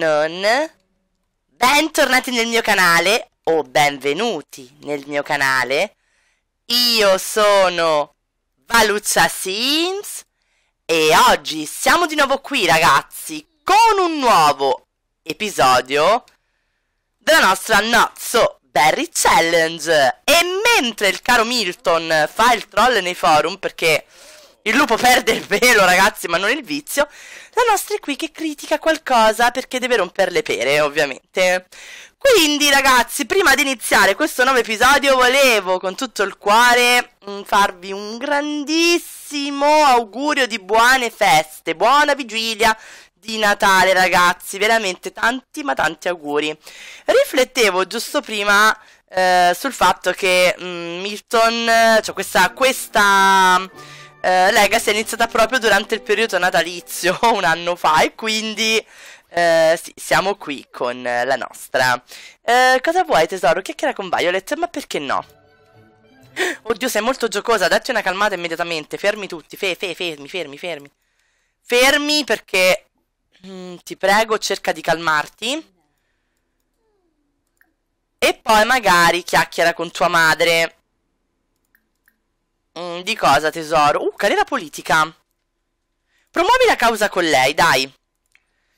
non... Bentornati nel mio canale, o benvenuti nel mio canale. Io sono Valuccia Sims e oggi siamo di nuovo qui ragazzi con un nuovo episodio della nostra Not So Berry Challenge. E mentre il caro Milton fa il troll nei forum perché il lupo perde il velo ragazzi ma non il vizio, la nostra è qui che critica qualcosa perché deve rompere le pere, ovviamente. Quindi ragazzi, prima di iniziare questo nuovo episodio volevo con tutto il cuore mm, farvi un grandissimo augurio di buone feste, buona vigilia di Natale ragazzi, veramente tanti ma tanti auguri. Riflettevo giusto prima eh, sul fatto che mh, mm, Milton, cioè questa... questa eh, Legacy è iniziata proprio durante il periodo natalizio, un anno fa, e quindi eh, sì, siamo qui con la nostra. Eh, cosa vuoi tesoro? Chiacchiera con Violet? Ma perché no? Oddio, sei molto giocosa, datti una calmata immediatamente, fermi tutti, fe, fe, fermi, fermi, fermi. Fermi perché, mm, ti prego, cerca di calmarti. E poi magari chiacchiera con tua madre. Mm, di cosa, tesoro? Uh, carriera politica. Promuovi la causa con lei, dai.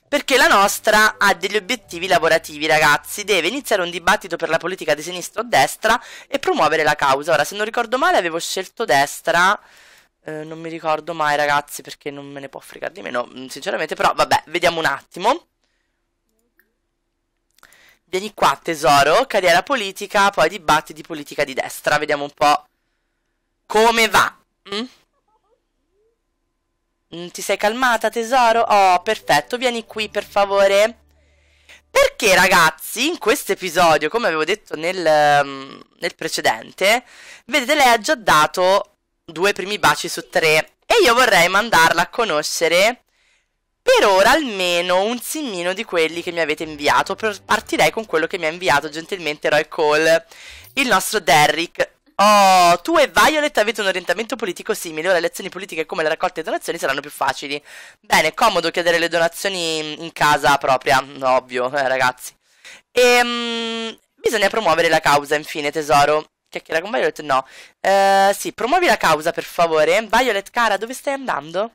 Perché la nostra ha degli obiettivi lavorativi, ragazzi. Deve iniziare un dibattito per la politica di sinistra o destra e promuovere la causa. Ora, se non ricordo male, avevo scelto destra. Eh, non mi ricordo mai, ragazzi, perché non me ne può fregare di meno, mm, sinceramente. Però, vabbè, vediamo un attimo. Vieni qua, tesoro, carriera politica, poi dibattiti di politica di destra. Vediamo un po' Come va? Mm? Mm, ti sei calmata, tesoro? Oh, perfetto, vieni qui, per favore. Perché, ragazzi, in questo episodio, come avevo detto nel, mm, nel precedente, vedete, lei ha già dato due primi baci su tre. E io vorrei mandarla a conoscere per ora almeno un simmino di quelli che mi avete inviato. Partirei con quello che mi ha inviato gentilmente Roy Cole, il nostro Derrick. Oh, tu e Violet avete un orientamento politico simile, ora le azioni politiche come la raccolta di donazioni saranno più facili. Bene, comodo chiedere le donazioni in casa propria, ovvio, eh, ragazzi. E, ehm, bisogna promuovere la causa, infine, tesoro. Chiacchiera con Violet? No. Eh, sì, promuovi la causa, per favore. Violet, cara, dove stai andando?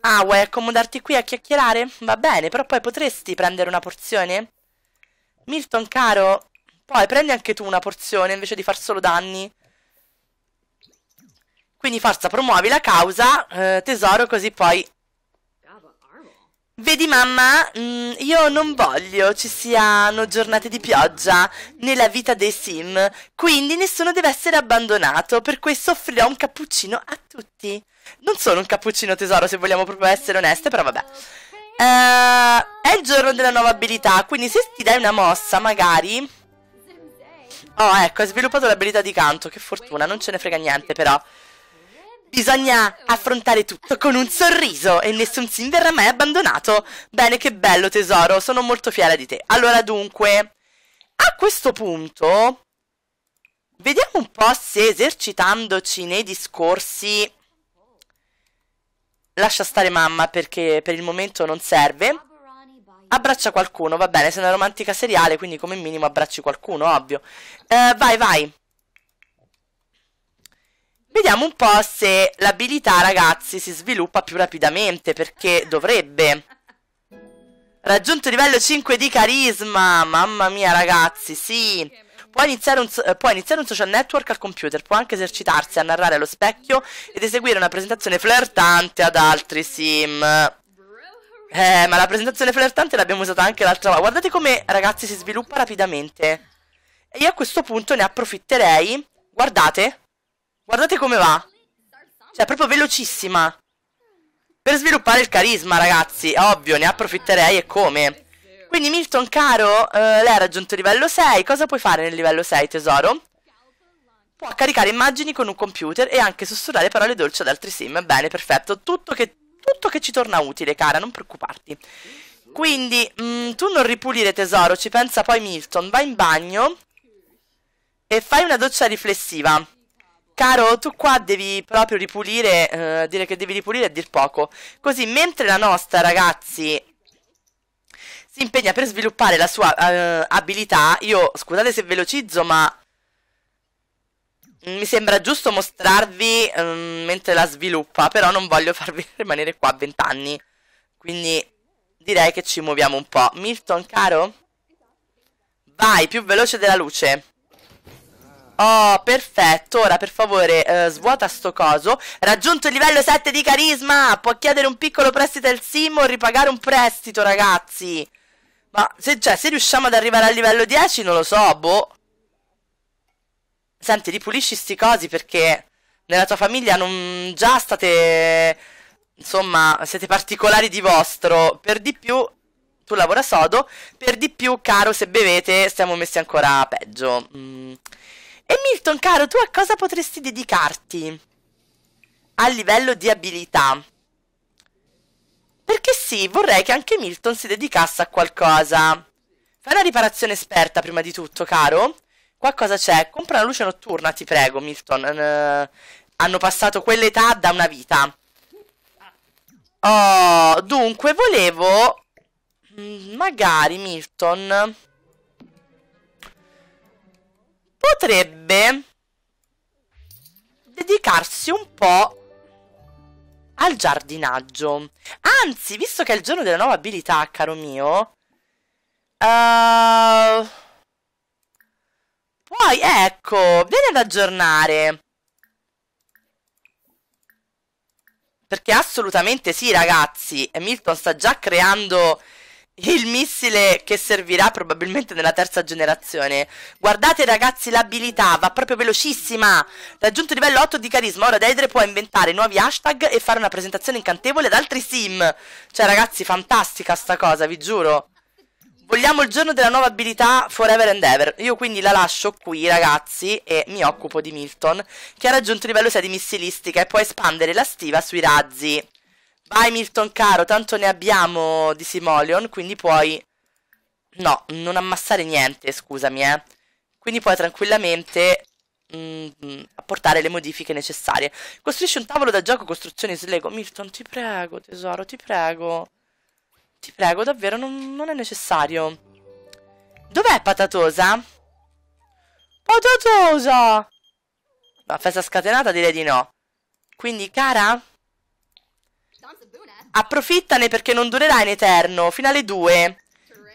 Ah, vuoi accomodarti qui a chiacchierare? Va bene, però poi potresti prendere una porzione? Milton, caro, poi prendi anche tu una porzione invece di far solo danni. Quindi forza, promuovi la causa, eh, tesoro, così poi... Vedi mamma, mh, mm, io non voglio ci siano giornate di pioggia nella vita dei sim, quindi nessuno deve essere abbandonato, per questo offrirò un cappuccino a tutti. Non sono un cappuccino tesoro se vogliamo proprio essere oneste, però vabbè. Uh, è il giorno della nuova abilità, quindi se ti dai una mossa magari... Oh, ecco, ha sviluppato l'abilità di canto. Che fortuna, non ce ne frega niente, però. Bisogna affrontare tutto con un sorriso e nessun sim verrà mai abbandonato. Bene, che bello, tesoro. Sono molto fiera di te. Allora, dunque, a questo punto, vediamo un po' se esercitandoci nei discorsi. Lascia stare mamma perché per il momento non serve. Abbraccia qualcuno, va bene, sei una romantica seriale, quindi come minimo abbracci qualcuno, ovvio. Eh, vai, vai. Vediamo un po' se l'abilità, ragazzi, si sviluppa più rapidamente, perché dovrebbe. Raggiunto livello 5 di carisma, mamma mia ragazzi, sì. Può iniziare, un, eh, può iniziare, un, social network al computer, può anche esercitarsi a narrare allo specchio ed eseguire una presentazione flirtante ad altri sim. Eh, ma la presentazione flirtante l'abbiamo usata anche l'altra volta. Guardate come, ragazzi, si sviluppa rapidamente. E io a questo punto ne approfitterei. Guardate. Guardate come va. Cioè, proprio velocissima. Per sviluppare il carisma, ragazzi. Ovvio, ne approfitterei e come. Quindi, Milton, caro, eh, lei ha raggiunto il livello 6. Cosa puoi fare nel livello 6, tesoro? Può caricare immagini con un computer e anche sussurrare parole dolci ad altri sim. Bene, perfetto. Tutto che tutto che ci torna utile, cara, non preoccuparti. Quindi, mh, mm, tu non ripulire tesoro, ci pensa poi Milton. Vai in bagno e fai una doccia riflessiva. Caro, tu qua devi proprio ripulire, eh, dire che devi ripulire è dir poco. Così, mentre la nostra, ragazzi, si impegna per sviluppare la sua eh, abilità, io, scusate se velocizzo, ma Mm, mi sembra giusto mostrarvi um, mentre la sviluppa, però non voglio farvi rimanere qua a 20 anni. Quindi direi che ci muoviamo un po'. Milton, caro? Vai, più veloce della luce. Oh, perfetto. Ora, per favore, eh, svuota sto coso. Raggiunto il livello 7 di carisma. Può chiedere un piccolo prestito al Sim o ripagare un prestito, ragazzi. Ma se, cioè, se riusciamo ad arrivare al livello 10, non lo so, boh. Senti, ripulisci sti cosi perché nella tua famiglia non già state... Insomma, siete particolari di vostro. Per di più, tu lavora sodo. Per di più, caro, se bevete, stiamo messi ancora peggio. Mm. E Milton, caro, tu a cosa potresti dedicarti? A livello di abilità. Perché sì, vorrei che anche Milton si dedicasse a qualcosa. Fai una riparazione esperta prima di tutto, caro. Qua cosa c'è? Compra la luce notturna, ti prego, Milton. Eh, hanno passato quell'età da una vita. Oh, dunque, volevo... Mm, magari, Milton... Potrebbe... Dedicarsi un po' al giardinaggio. Anzi, visto che è il giorno della nuova abilità, caro mio... Uh... Poi, ecco, vieni ad aggiornare. Perché assolutamente sì, ragazzi. Milton sta già creando il missile che servirà probabilmente nella terza generazione. Guardate ragazzi l'abilità, va proprio velocissima. Raggiunto livello 8 di carisma, ora Deidre può inventare nuovi hashtag e fare una presentazione incantevole ad altri sim. Cioè ragazzi, fantastica sta cosa, vi giuro. Vogliamo il giorno della nuova abilità Forever and Ever. Io quindi la lascio qui, ragazzi, e mi occupo di Milton, che ha raggiunto il livello 6 di missilistica e può espandere la stiva sui razzi. Vai Milton caro, tanto ne abbiamo di Simoleon, quindi puoi... No, non ammassare niente, scusami, eh. Quindi puoi tranquillamente mh, mm, apportare le modifiche necessarie. Costruisci un tavolo da gioco costruzioni slego. Milton, ti prego, tesoro, ti prego. Ti prego, davvero, non, non è necessario. Dov'è Patatosa? Patatosa! Ma festa scatenata direi di no. Quindi, cara... Approfittane perché non durerà in eterno, fino alle 2.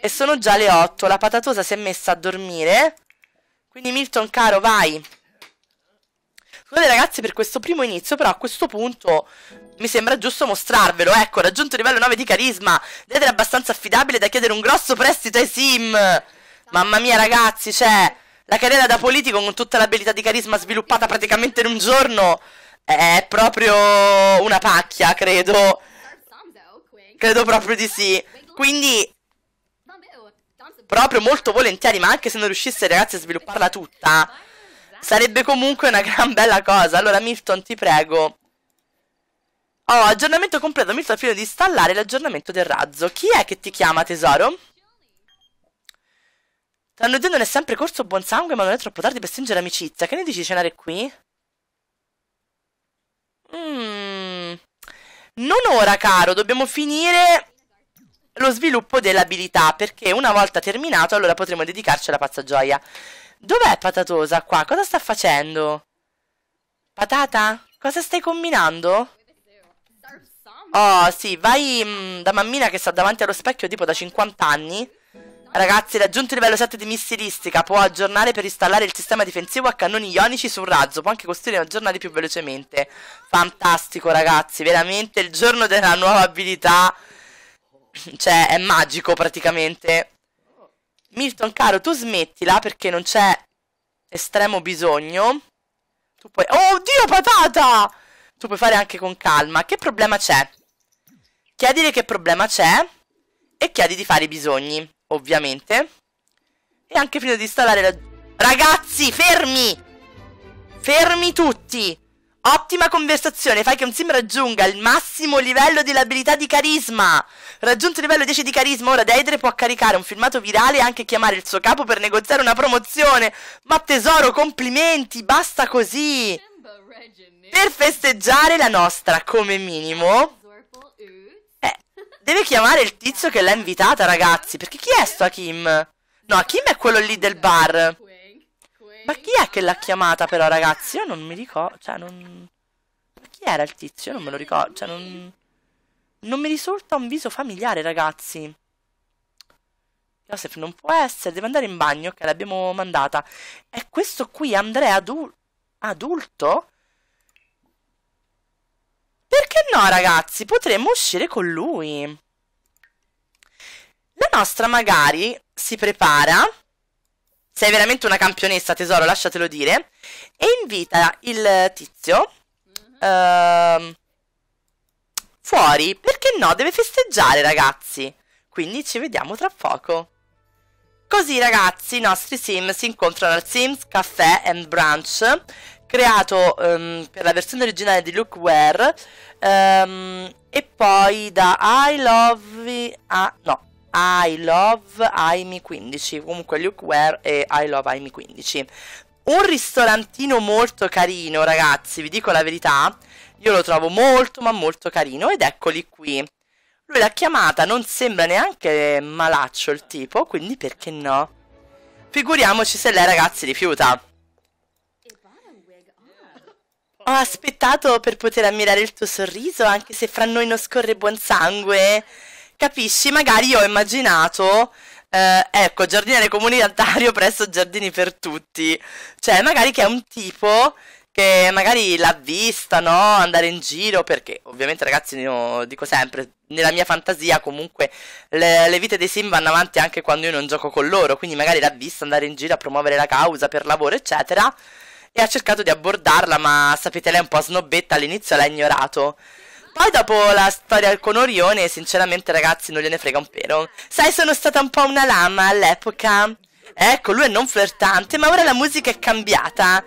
E sono già le 8, la patatosa si è messa a dormire. Quindi Milton, caro, vai. Scusate ragazzi per questo primo inizio, però a questo punto mi sembra giusto mostrarvelo. Ecco, raggiunto il livello 9 di carisma. Ed è abbastanza affidabile da chiedere un grosso prestito ai sim. Mamma mia ragazzi, cioè, la carriera da politico con tutta l'abilità di carisma sviluppata praticamente in un giorno è proprio una pacchia, credo. Credo proprio di sì. Quindi proprio molto volentieri, ma anche se non riuscisse ragazzi a svilupparla tutta, Sarebbe comunque una gran bella cosa. Allora, Milton, ti prego. Oh, aggiornamento completo. Milton, al fine di installare l'aggiornamento del razzo. Chi è che ti chiama, tesoro? Tra noi non è sempre corso buon sangue, ma non è troppo tardi per stringere amicizia. Che ne dici di cenare qui? Mm. Non ora, caro. Dobbiamo finire lo sviluppo dell'abilità, perché una volta terminato allora potremo dedicarci alla pazza gioia. Dov'è Patatosa qua? Cosa sta facendo? Patata? Cosa stai combinando? Oh, sì, vai mh, mm, da mammina che sta davanti allo specchio tipo da 50 anni. Ragazzi, raggiunto il livello 7 di missilistica, può aggiornare per installare il sistema difensivo a cannoni ionici sul razzo, può anche costruire e aggiornare più velocemente. Fantastico, ragazzi, veramente il giorno della nuova abilità, cioè è magico praticamente. Milton caro, tu smettila perché non c'è estremo bisogno. Tu puoi... Oh, oddio, patata! Tu puoi fare anche con calma. Che problema c'è? Chiedile che problema c'è e chiedi di fare i bisogni, ovviamente. E anche prima di installare la... Ragazzi, fermi! Fermi tutti! Ottima conversazione, fai che un sim raggiunga il massimo livello dell'abilità di carisma. Raggiunto il livello 10 di carisma, ora Deidre può caricare un filmato virale e anche chiamare il suo capo per negoziare una promozione. Ma tesoro, complimenti, basta così. Per festeggiare la nostra, come minimo, eh, deve chiamare il tizio che l'ha invitata, ragazzi. Perché chi è sto Hakim? No, Hakim è quello lì del bar. Ma chi è che l'ha chiamata però, ragazzi? Io non mi ricordo, cioè non... Ma chi era il tizio? Io non me lo ricordo, cioè non... Non mi risulta un viso familiare, ragazzi. Joseph non può essere, deve andare in bagno, che l'abbiamo mandata. È questo qui, Andrea adu adulto? Perché no, ragazzi? Potremmo uscire con lui. La nostra magari si prepara sei veramente una campionessa, tesoro, lasciatelo dire. E invita il tizio uh, fuori. Perché no? Deve festeggiare, ragazzi. Quindi ci vediamo tra poco. Così ragazzi i nostri sim si incontrano al Sims Café and Brunch creato um, per la versione originale di Lookware um, e poi da I Love... Ah, no, i Love Aimi 15, comunque Luke Ware e I Love Aimi 15. Un ristorantino molto carino, ragazzi, vi dico la verità, io lo trovo molto ma molto carino ed eccoli qui. Lui l'ha chiamata, non sembra neanche malaccio il tipo, quindi perché no? Figuriamoci se lei ragazzi rifiuta. Ho aspettato per poter ammirare il tuo sorriso, anche se fra noi non scorre buon sangue capisci, magari io ho immaginato, eh, ecco, giardiniere comunitario presso Giardini per Tutti, cioè magari che è un tipo che magari l'ha vista, no? Andare in giro, perché ovviamente ragazzi, io dico sempre, nella mia fantasia comunque le, le, vite dei sim vanno avanti anche quando io non gioco con loro, quindi magari l'ha vista andare in giro a promuovere la causa per lavoro, eccetera, e ha cercato di abbordarla, ma sapete, lei è un po' snobbetta, all'inizio l'ha ignorato. Poi dopo la storia con Orione, sinceramente ragazzi non gliene frega un pelo. Sai, sono stata un po' una lama all'epoca. Ecco, lui è non flirtante, ma ora la musica è cambiata.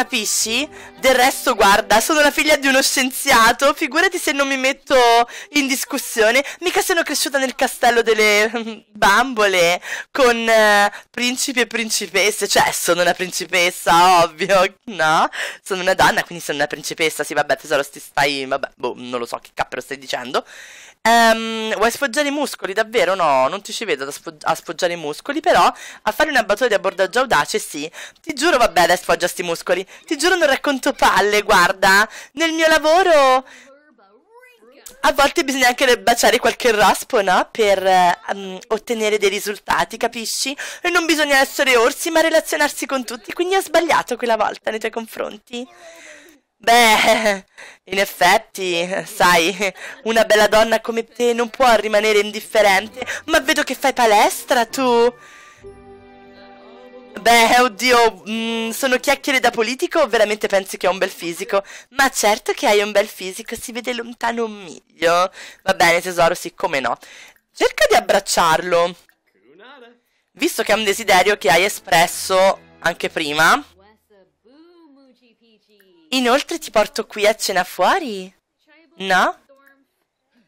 Capisci? Del resto, guarda, sono la figlia di uno scienziato, figurati se non mi metto in discussione. Mica sono cresciuta nel castello delle bambole con eh, principi e principesse, cioè sono una principessa, ovvio, no? Sono una donna, quindi sono una principessa, sì vabbè tesoro, ti stai, vabbè, boh, non lo so che cappero stai dicendo. Um, vuoi sfoggiare i muscoli? Davvero? No, non ti ci vedo a sfoggiare i muscoli, però a fare una battuta di abbordaggio audace, sì. Ti giuro, vabbè, dai, sfoggia sti muscoli. Ti giuro, non racconto palle, guarda. Nel mio lavoro... A volte bisogna anche baciare qualche raspo, no? Per um, ottenere dei risultati, capisci? E non bisogna essere orsi, ma relazionarsi con tutti. Quindi ho sbagliato quella volta nei tuoi confronti. Beh, in effetti, sai, una bella donna come te non può rimanere indifferente, ma vedo che fai palestra tu. Beh, oddio, mh, mm, sono chiacchiere da politico o veramente pensi che ho un bel fisico? Ma certo che hai un bel fisico, si vede lontano un miglio. Va bene, tesoro, siccome no. Cerca di abbracciarlo. Visto che è un desiderio che hai espresso anche prima. Inoltre ti porto qui a cena fuori? No?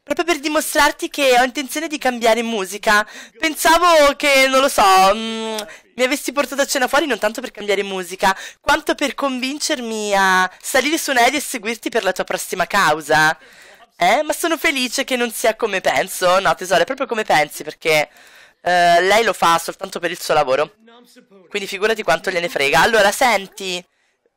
Proprio per dimostrarti che ho intenzione di cambiare musica. Pensavo che, non lo so, mh, mm, mi avessi portato a cena fuori non tanto per cambiare musica, quanto per convincermi a salire su un'aereo e seguirti per la tua prossima causa. Eh, ma sono felice che non sia come penso. No, tesoro, è proprio come pensi, perché uh, lei lo fa soltanto per il suo lavoro. Quindi figurati quanto gliene frega. Allora, senti,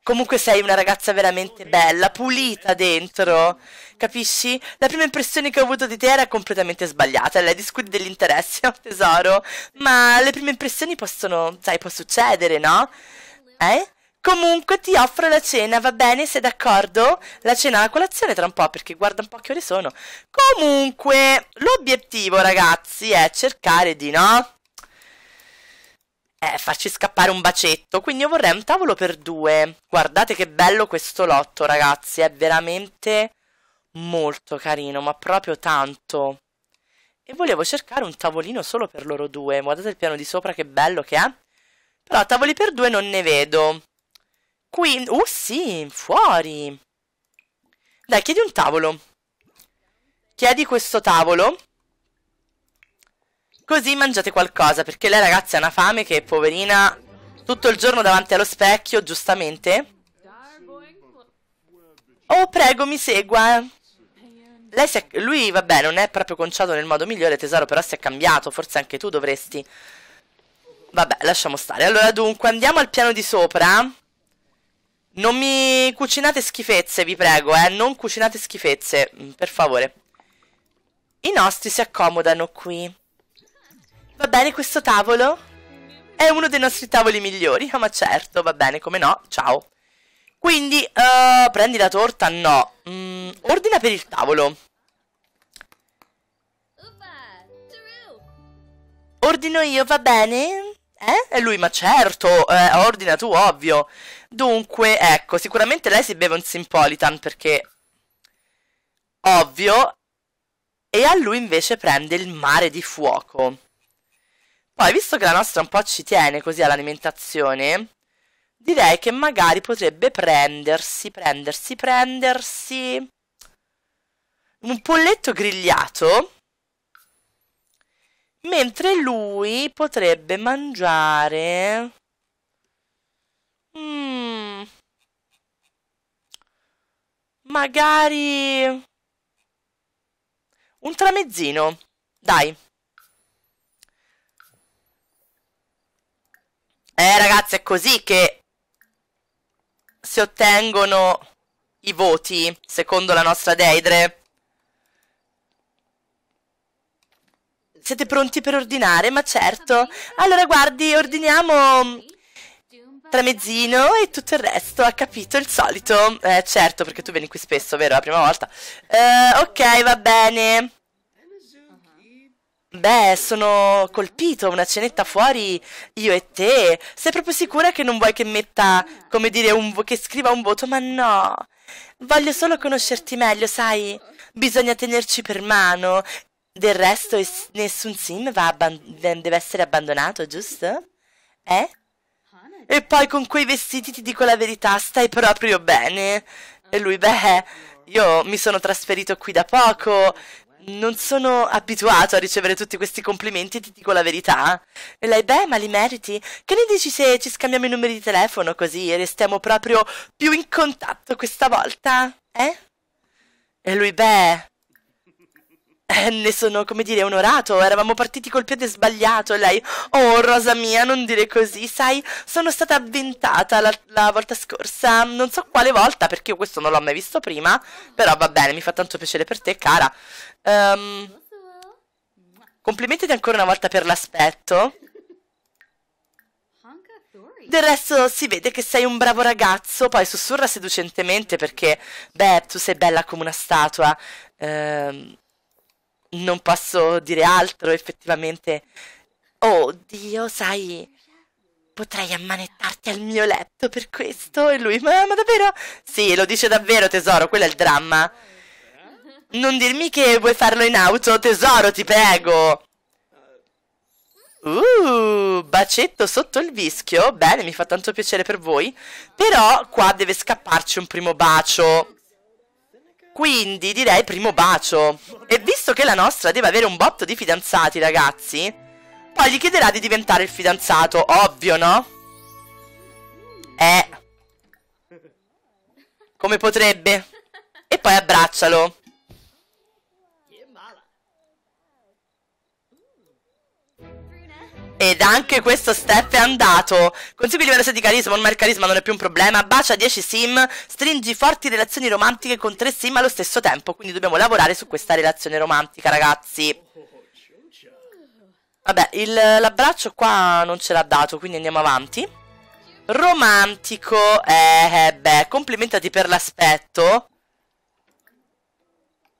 comunque sei una ragazza veramente bella, pulita dentro, capisci? La prima impressione che ho avuto di te era completamente sbagliata, lei discute degli dell'interesse, oh, tesoro, ma le prime impressioni possono, sai, può succedere, no? Eh? Comunque ti offro la cena, va bene? Sei d'accordo? La cena la colazione tra un po', perché guarda un po' che ore sono. Comunque, l'obiettivo, ragazzi, è cercare di, no? eh, farci scappare un bacetto. Quindi io vorrei un tavolo per due. Guardate che bello questo lotto, ragazzi. È veramente molto carino, ma proprio tanto. E volevo cercare un tavolino solo per loro due. Guardate il piano di sopra che bello che è. Però tavoli per due non ne vedo. Qui... Uh, sì, fuori. Dai, chiedi un tavolo. Chiedi questo tavolo. Così mangiate qualcosa, perché lei ragazzi ha una fame che, poverina, tutto il giorno davanti allo specchio, giustamente. Oh, prego, mi segua. Lei si è... Lui, vabbè, non è proprio conciato nel modo migliore, tesoro, però si è cambiato. Forse anche tu dovresti... Vabbè, lasciamo stare. Allora, dunque, andiamo al piano di sopra. Non mi cucinate schifezze, vi prego, eh. Non cucinate schifezze, per favore. I nostri si accomodano qui. Va bene questo tavolo? È uno dei nostri tavoli migliori, ah, ma certo, va bene, come no, ciao. Quindi, uh, prendi la torta? No. Mm, ordina per il tavolo. Ordino io, va bene? Eh? E lui, ma certo, eh, ordina tu, ovvio. Dunque, ecco, sicuramente lei si beve un Simpolitan perché... Ovvio. E a lui invece prende il mare di fuoco. Poi, visto che la nostra un po' ci tiene così all'alimentazione, direi che magari potrebbe prendersi, prendersi, prendersi un polletto grigliato, mentre lui potrebbe mangiare... Mm, magari... Un tramezzino, dai. Eh ragazzi è così che si ottengono i voti secondo la nostra Deidre. Siete pronti per ordinare? Ma certo. Allora guardi, ordiniamo tramezzino e tutto il resto, ha capito il solito. Eh certo, perché tu vieni qui spesso, vero? La prima volta. Eh, ok, va bene. Beh, sono colpito, una cenetta fuori, io e te. Sei proprio sicura che non vuoi che metta, come dire, un, che scriva un voto? Ma no, voglio solo conoscerti meglio, sai? Bisogna tenerci per mano. Del resto, nessun sim deve essere abbandonato, giusto? Eh? E poi con quei vestiti ti dico la verità, stai proprio bene. E lui, beh, io mi sono trasferito qui da poco, non sono abituato a ricevere tutti questi complimenti, ti dico la verità. E lei, beh, ma li meriti? Che ne dici se ci scambiamo i numeri di telefono così e restiamo proprio più in contatto questa volta? Eh? E lui, beh, eh, ne sono, come dire, onorato. Eravamo partiti col piede sbagliato. E lei, oh, rosa mia, non dire così. Sai, sono stata avventata la, la volta scorsa. Non so quale volta, perché io questo non l'ho mai visto prima. Però va bene, mi fa tanto piacere per te, cara. Um, complimenti ancora una volta per l'aspetto. Del resto si vede che sei un bravo ragazzo, poi sussurra seducentemente perché, beh, tu sei bella come una statua. Ehm non posso dire altro effettivamente. Oh Dio, sai, potrei ammanettarti al mio letto per questo. E lui, ma, ma davvero? Sì, lo dice davvero tesoro, quello è il dramma. Non dirmi che vuoi farlo in auto, tesoro, ti prego. Uh, bacetto sotto il vischio. Bene, mi fa tanto piacere per voi. Però qua deve scapparci un primo bacio. Quindi direi primo bacio. E visto che la nostra deve avere un botto di fidanzati, ragazzi, poi gli chiederà di diventare il fidanzato, ovvio, no? Eh. Come potrebbe? E poi abbraccialo. Ed anche questo step è andato. Consegui livello 6 di carisma, ormai il carisma non è più un problema. Bacia 10 sim, stringi forti relazioni romantiche con 3 sim allo stesso tempo. Quindi dobbiamo lavorare su questa relazione romantica, ragazzi. Vabbè, l'abbraccio qua non ce l'ha dato, quindi andiamo avanti. Romantico, eh, eh beh, complimentati per l'aspetto.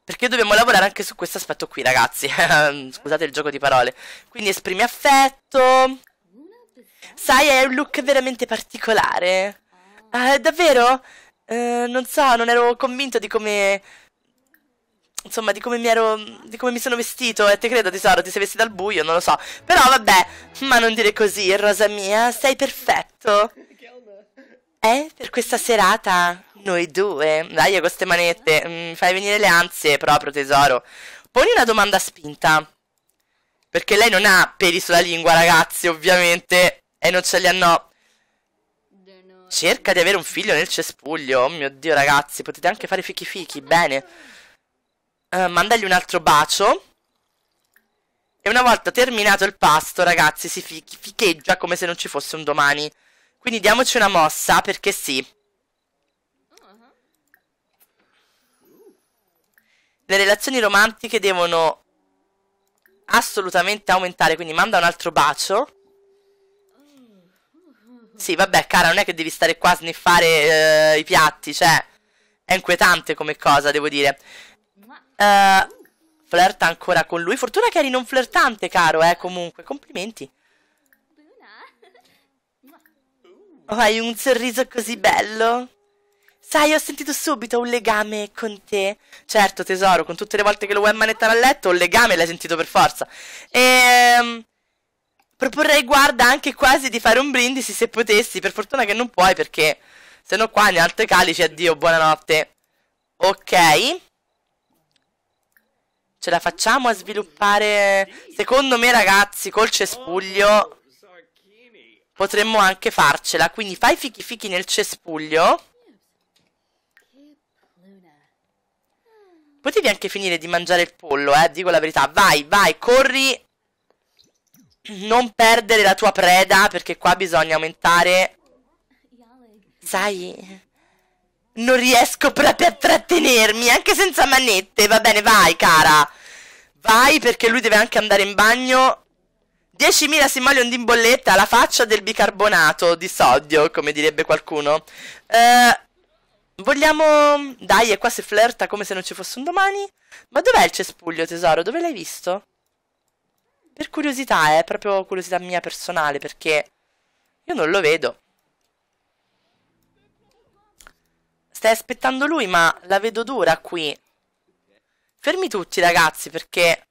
Perché dobbiamo lavorare anche su questo aspetto qui, ragazzi. Scusate il gioco di parole. Quindi esprimi affetto. Sai, hai un look veramente particolare. Eh, davvero? Eh, non so, non ero convinto di come... Insomma, di come mi ero... Di come mi sono vestito. E te credo, tesoro, ti sei vestito al buio, non lo so. Però, vabbè. Ma non dire così, rosa mia. Sei perfetto. Eh, per questa serata noi due. Dai, con queste manette, mi mm, fai venire le ansie proprio, tesoro. Poni una domanda spinta. Perché lei non ha peli sulla lingua, ragazzi, ovviamente. E non ce li hanno. Cerca di avere un figlio nel cespuglio. Oh mio dio, ragazzi, potete anche fare fichi fichi, bene. Uh, mandagli un altro bacio. E una volta terminato il pasto, ragazzi, si ficheggia come se non ci fosse un domani. Quindi diamoci una mossa, perché sì. Le relazioni romantiche devono assolutamente aumentare, quindi manda un altro bacio. Sì, vabbè, cara, non è che devi stare qua a sniffare eh, i piatti, cioè... È inquietante come cosa, devo dire. Uh, flirta ancora con lui. Fortuna che eri non flirtante, caro, eh, comunque. Complimenti. Oh, hai un sorriso così bello. Sai, ho sentito subito un legame con te. Certo, tesoro, con tutte le volte che lo vuoi manettare a letto, un legame l'hai sentito per forza. Ehm... Proporrei, guarda, anche quasi di fare un brindisi se potessi. Per fortuna che non puoi, perché se no qua ne altri calici, addio, buonanotte. Ok. Ce la facciamo a sviluppare... Secondo me, ragazzi, col cespuglio potremmo anche farcela. Quindi fai fichi fichi nel cespuglio. Potevi anche finire di mangiare il pollo, eh, dico la verità. Vai, vai, corri. Non perdere la tua preda, perché qua bisogna aumentare... Sai... Non riesco proprio a trattenermi, anche senza manette. Va bene, vai, cara. Vai, perché lui deve anche andare in bagno. 10.000 Simmalion in bolletta alla faccia del bicarbonato di sodio, come direbbe qualcuno. Eh, vogliamo... Dai, e qua si flirta come se non ci fosse un domani. Ma dov'è il cespuglio, tesoro? Dove l'hai visto? Per curiosità, è eh, proprio curiosità mia personale, perché io non lo vedo. Stai aspettando lui, ma la vedo dura qui. Fermi tutti, ragazzi, perché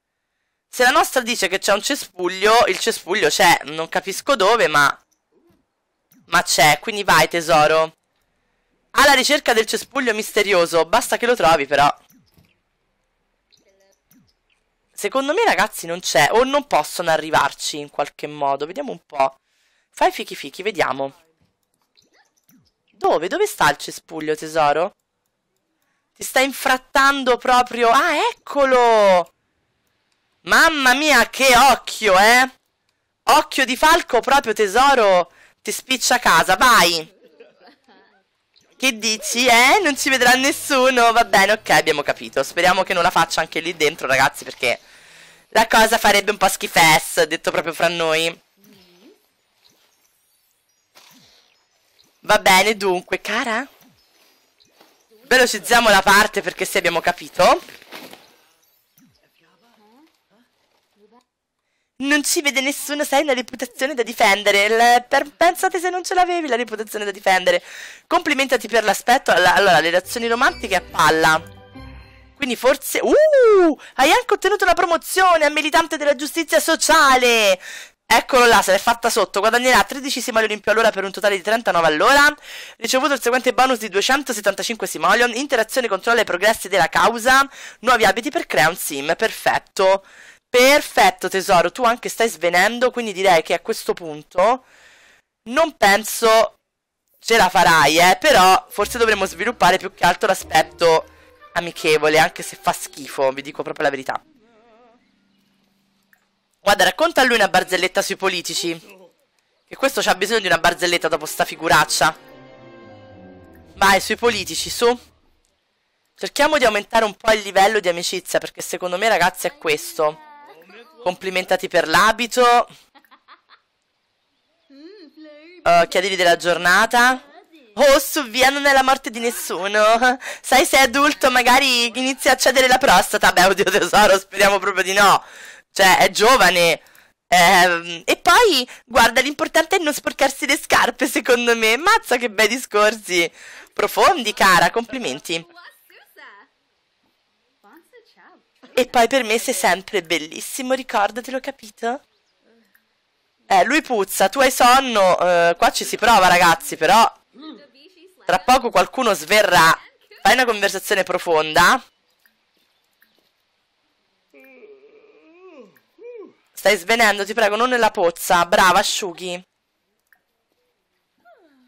se la nostra dice che c'è un cespuglio, il cespuglio c'è. Non capisco dove, ma... Ma c'è, quindi vai tesoro. Alla ricerca del cespuglio misterioso. Basta che lo trovi, però. Secondo me, ragazzi, non c'è. O non possono arrivarci in qualche modo. Vediamo un po'. Fai fichi fichi, vediamo. Dove? Dove sta il cespuglio, tesoro? Ti sta infrattando proprio... Ah, eccolo! Mamma mia, che occhio, eh! Occhio di falco proprio, tesoro! Ti spiccia a casa, vai! Che dici, eh? Non ci vedrà nessuno? Va bene, ok, abbiamo capito. Speriamo che non la faccia anche lì dentro, ragazzi, perché... La cosa farebbe un po' schifess, detto proprio fra noi. Va bene, dunque, cara? Velocizziamo la parte perché se abbiamo capito... non ci vede nessuno, sai una reputazione da difendere. Il, per, pensate se non ce l'avevi la reputazione da difendere. Complimentati per l'aspetto. Allora, le relazioni romantiche a palla. Quindi forse... Uh! Hai anche ottenuto la promozione a militante della giustizia sociale! Eccolo là, se l'è fatta sotto, guadagnerà 13 simolion in più all'ora per un totale di 39 all'ora, ricevuto il seguente bonus di 275 simolion, interazione, controllo e progressi della causa, nuovi abiti per crea un sim, perfetto. Perfetto tesoro, tu anche stai svenendo, quindi direi che a questo punto non penso ce la farai, eh, però forse dovremmo sviluppare più che altro l'aspetto amichevole, anche se fa schifo, vi dico proprio la verità. Guarda, racconta a lui una barzelletta sui politici. Che questo c'ha bisogno di una barzelletta dopo sta figuraccia. Vai, sui politici, su. Cerchiamo di aumentare un po' il livello di amicizia, perché secondo me, ragazzi, è questo. Complimentati per l'abito. Uh, chiedili della giornata. Oh, su via non è la morte di nessuno. Sai, sei adulto magari inizia a cedere la prostata. Beh, oddio tesoro, speriamo proprio di no. Cioè, è giovane. Eh, e poi, guarda, l'importante è non sporcarsi le scarpe, secondo me. Mazza che bei discorsi. Profondi, cara, complimenti. E poi per me sei sempre bellissimo, ricordatelo, capito? Eh, lui puzza, tu hai sonno. Eh, qua ci si prova, ragazzi, però. Tra poco qualcuno sverrà. Fai una conversazione profonda. Stai svenendo, ti prego, non nella pozza. Brava, asciughi.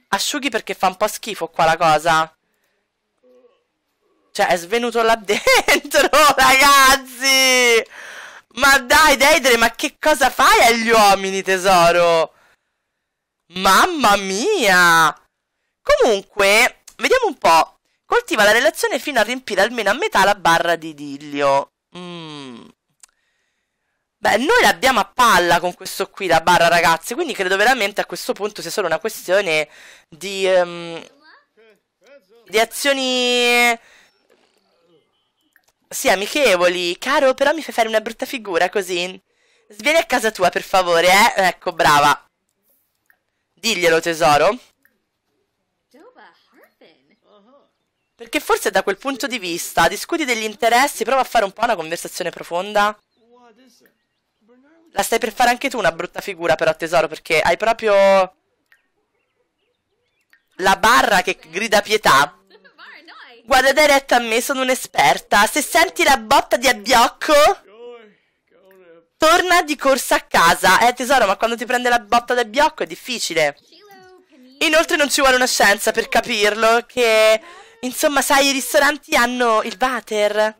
Asciughi perché fa un po' schifo qua la cosa. Cioè, è svenuto là dentro, ragazzi! Ma dai, Deidre, ma che cosa fai agli uomini, tesoro? Mamma mia! Comunque, vediamo un po'. Coltiva la relazione fino a riempire almeno a metà la barra di idillio. Mm. Beh, noi l'abbiamo a palla con questo qui, la barra, ragazzi. Quindi credo veramente a questo punto sia solo una questione di... Um, di azioni sì, amichevoli. Caro, però mi fai fare una brutta figura così. Svieni a casa tua, per favore, eh? Ecco, brava. Diglielo, tesoro. Perché forse da quel punto di vista discuti degli interessi, prova a fare un po' una conversazione profonda. La stai per fare anche tu una brutta figura però, tesoro, perché hai proprio... La barra che grida pietà. Guarda diretto a me, sono un'esperta. Se senti la botta di abbiocco, torna di corsa a casa. Eh tesoro, ma quando ti prende la botta di abbiocco è difficile. Inoltre non ci vuole una scienza per capirlo, che... Insomma, sai, i ristoranti hanno il water.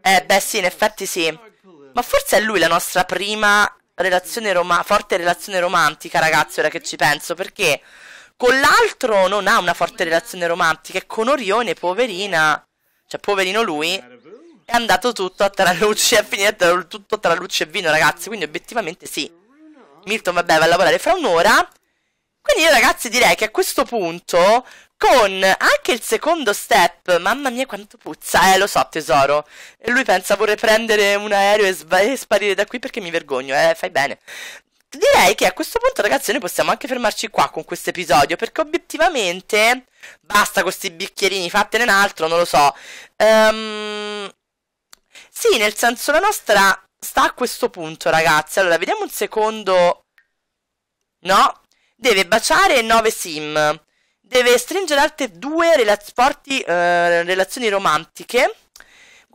Eh, beh, sì, in effetti sì. Ma forse è lui la nostra prima relazione forte relazione romantica, ragazzi, ora che ci penso, perché... Con l'altro non ha una forte relazione romantica e con Orione, poverina, cioè poverino lui, è andato tutto a traluce, è finito tutto tra luce e vino, ragazzi. Quindi obiettivamente sì. Milton, vabbè, va a lavorare fra un'ora. Quindi io ragazzi direi che a questo punto, con anche il secondo step, mamma mia quanto puzza, eh lo so tesoro, e lui pensa vorrei prendere un aereo e, e sparire da qui perché mi vergogno, eh fai bene direi che a questo punto, ragazzi, noi possiamo anche fermarci qua con questo episodio. Perché obiettivamente. Basta con questi bicchierini, fatene un altro, non lo so. Um, sì, nel senso, la nostra sta a questo punto, ragazzi. Allora, vediamo un secondo. No? Deve baciare 9 sim. Deve stringere altre due relaz- forti eh, relazioni romantiche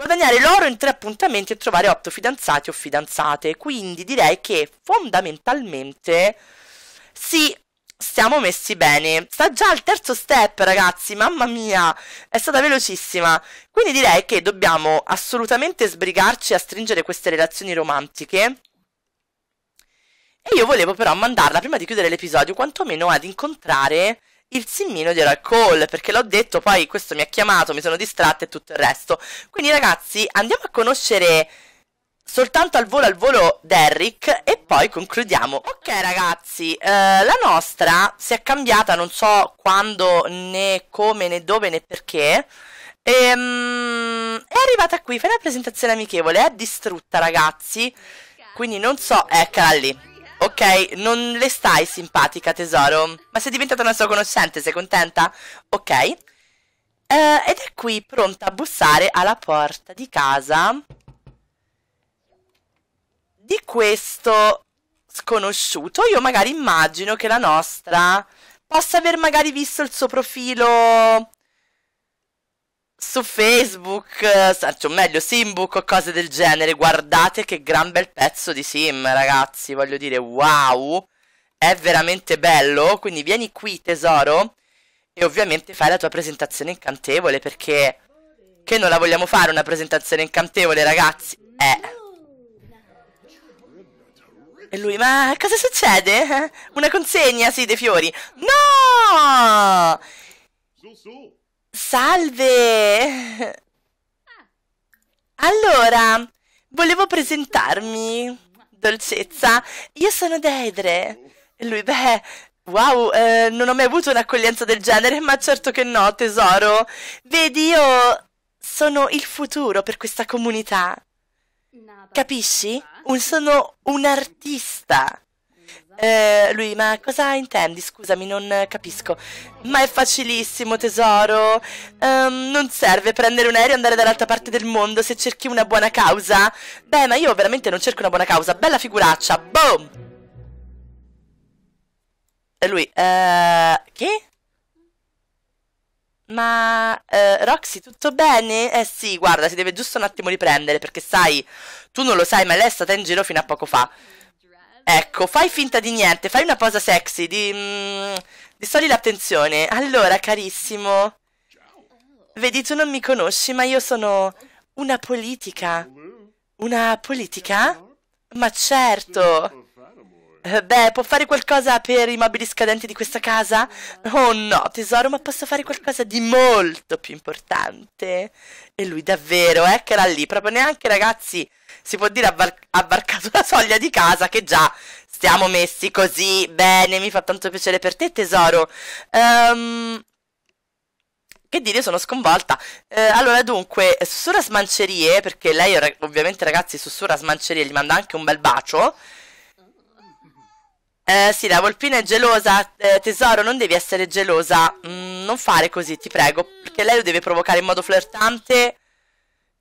guadagnare l'oro in tre appuntamenti e trovare otto fidanzati o fidanzate. Quindi direi che fondamentalmente sì, siamo messi bene. Sta già al terzo step, ragazzi, mamma mia, è stata velocissima. Quindi direi che dobbiamo assolutamente sbrigarci a stringere queste relazioni romantiche. E io volevo però mandarla prima di chiudere l'episodio, quantomeno ad incontrare il simmino di Call, perché l'ho detto, poi questo mi ha chiamato, mi sono distratta e tutto il resto. Quindi ragazzi, andiamo a conoscere soltanto al volo al volo Derrick e poi concludiamo. Ok ragazzi, eh, la nostra si è cambiata, non so quando, né come, né dove, né perché. Ehm, è arrivata qui, fai una presentazione amichevole, è distrutta ragazzi, quindi non so, eccola lì. Ok, non le stai simpatica, tesoro. Ma sei diventata una sua conoscente, sei contenta? Ok. Eh, ed è qui pronta a bussare alla porta di casa di questo sconosciuto. Io magari immagino che la nostra possa aver magari visto il suo profilo su Facebook, eh, cioè, o meglio Simbook o cose del genere. Guardate che gran bel pezzo di Sim, ragazzi. Voglio dire, wow, è veramente bello. Quindi vieni qui, tesoro, e ovviamente fai la tua presentazione incantevole perché che non la vogliamo fare una presentazione incantevole, ragazzi. Eh. E lui, ma cosa succede? Eh? Una consegna, sì, dei fiori. No! Salve! Allora, volevo presentarmi, dolcezza. Io sono Deidre. E lui, beh, wow, eh, non ho mai avuto un'accoglienza del genere, ma certo che no, tesoro. Vedi, io sono il futuro per questa comunità. Capisci? Un, sono un artista. Eh, lui, ma cosa intendi? Scusami, non capisco. Ma è facilissimo, tesoro. Um, non serve prendere un aereo e andare dall'altra parte del mondo se cerchi una buona causa. Beh, ma io veramente non cerco una buona causa. Bella figuraccia. Boom! E lui, eh, che? Ma eh, Roxy, tutto bene? Eh sì, guarda, si deve giusto un attimo riprendere perché sai, tu non lo sai, ma lei è stata in giro fino a poco fa. Ecco, fai finta di niente, fai una posa sexy, di... Mm, di solida attenzione. Allora, carissimo... Vedi, tu non mi conosci, ma io sono una politica. Una politica? Ma certo. Beh, può fare qualcosa per i mobili scadenti di questa casa? Oh no, tesoro, ma posso fare qualcosa di molto più importante. E lui davvero, eh, che era lì, proprio neanche ragazzi si può dire ha varcato la soglia di casa che già stiamo messi così bene, mi fa tanto piacere per te tesoro. Um, che dire, sono sconvolta. Eh, allora, dunque, sussurra smancerie, perché lei ovviamente ragazzi sussurra smancerie, gli manda anche un bel bacio. Eh, sì, la volpina è gelosa. Eh, tesoro, non devi essere gelosa. Mm, non fare così, ti prego. Perché lei lo deve provocare in modo flirtante.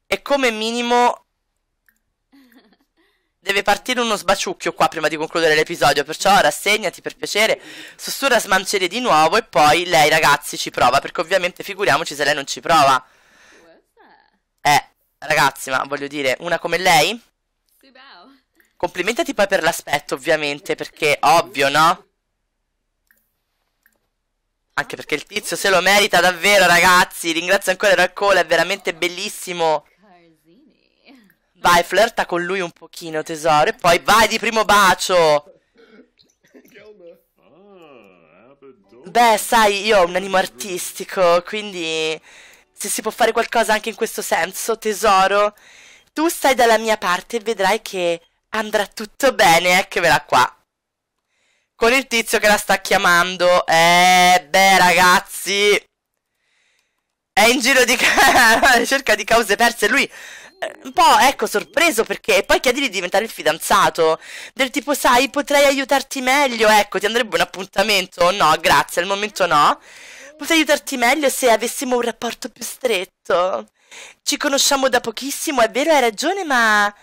E come minimo Deve partire uno sbaciucchio qua prima di concludere l'episodio, perciò rassegnati per piacere. Sussurra smancere di nuovo e poi lei ragazzi ci prova, perché ovviamente figuriamoci se lei non ci prova. Eh, ragazzi, ma voglio dire, una come lei? Complimentati poi per l'aspetto, ovviamente, perché ovvio, no? Anche perché il tizio se lo merita davvero, ragazzi. Ringrazio ancora Raccola, è veramente bellissimo. Vai, flirta con lui un pochino, tesoro. E poi vai di primo bacio. Beh, sai, io ho un animo artistico, quindi se si può fare qualcosa anche in questo senso, tesoro, tu stai dalla mia parte e vedrai che andrà tutto bene, eccovela qua. Con il tizio che la sta chiamando. Eh, beh, ragazzi. È in giro di... alla ricerca di cause perse. Lui eh, un po', ecco, sorpreso perché poi chiedi di diventare il fidanzato. Del tipo, sai, potrei aiutarti meglio, ecco, ti andrebbe un appuntamento? No, grazie, al momento no. Potrei aiutarti meglio se avessimo un rapporto più stretto. Ci conosciamo da pochissimo, è vero, hai ragione, ma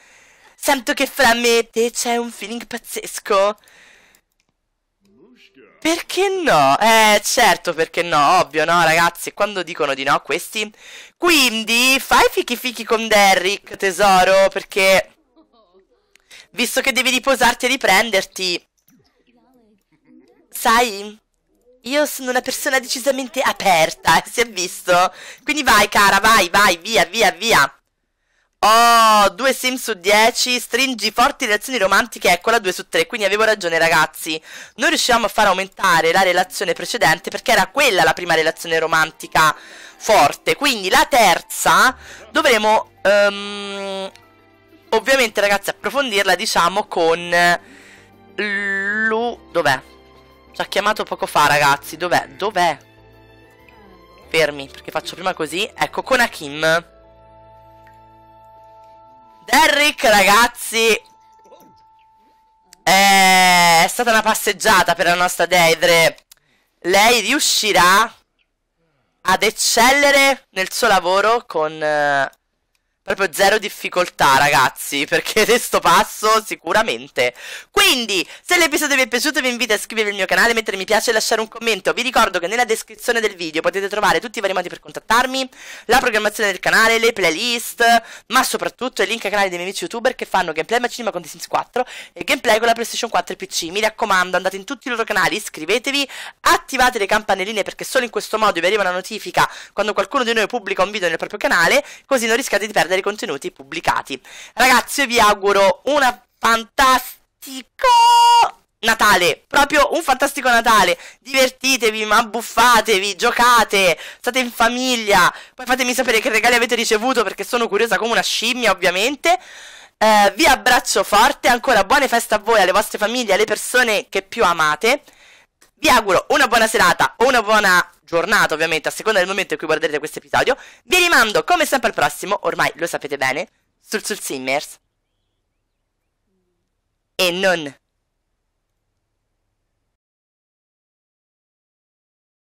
sento che fra me e te c'è un feeling pazzesco. Perché no? Eh, certo, perché no, ovvio, no, ragazzi. Quando dicono di no, questi quindi fai fichi fichi con Derrick, tesoro, perché... Visto che devi riposarti e riprenderti... Sai, io sono una persona decisamente aperta, eh, si è visto? Quindi vai, cara, vai, vai, via, via, via. Oh, 2 sim su 10, stringi forti relazioni romantiche, eccola 2 su 3, quindi avevo ragione ragazzi. Non riuscivamo a far aumentare la relazione precedente perché era quella la prima relazione romantica forte. Quindi la terza dovremo um, ovviamente ragazzi approfondirla diciamo con Lu... Dov'è? Ci ha chiamato poco fa ragazzi, dov'è? Dov'è? Fermi, perché faccio prima così. Ecco, con Hakim. Derrick ragazzi eh, è stata una passeggiata per la nostra Deidre. Lei riuscirà ad eccellere nel suo lavoro con eh, Proprio zero difficoltà, ragazzi, perché questo passo sicuramente. Quindi, se l'episodio vi è piaciuto vi invito a iscrivervi al mio canale, mettere mi piace e lasciare un commento. Vi ricordo che nella descrizione del video potete trovare tutti i vari modi per contattarmi, la programmazione del canale, le playlist, ma soprattutto il link ai canali dei miei amici youtuber che fanno gameplay Machinima con The Sims 4 e gameplay con la PlayStation 4 e PC. Mi raccomando, andate in tutti i loro canali, iscrivetevi, attivate le campanelline perché solo in questo modo vi arriva una notifica quando qualcuno di noi pubblica un video nel proprio canale, così non rischiate di perdere dei contenuti pubblicati. Ragazzi, vi auguro un fantastico Natale, proprio un fantastico Natale. Divertitevi, ma giocate, state in famiglia. Poi fatemi sapere che regali avete ricevuto perché sono curiosa come una scimmia, ovviamente. Eh, vi abbraccio forte, ancora buone feste a voi, alle vostre famiglie, alle persone che più amate. Vi auguro una buona serata o una buona giornata, ovviamente, a seconda del momento in cui guarderete questo episodio. Vi rimando, come sempre, al prossimo, ormai lo sapete bene, sul Sul Simmers. E non...